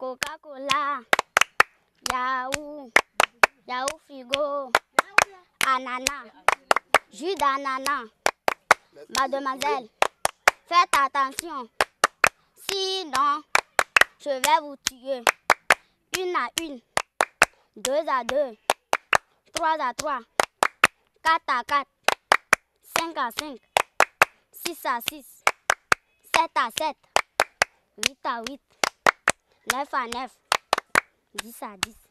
Coca-Cola, Yahoo, Yahoo Frigo, Ananas, jus d'ananas. Mademoiselle, faites attention, sinon je vais vous tuer. Une à une, deux à deux, trois à trois, quatre à quatre, cinq à cinq, six à six, sept à sept, huit à huit. 9 à 9. 10 à 10.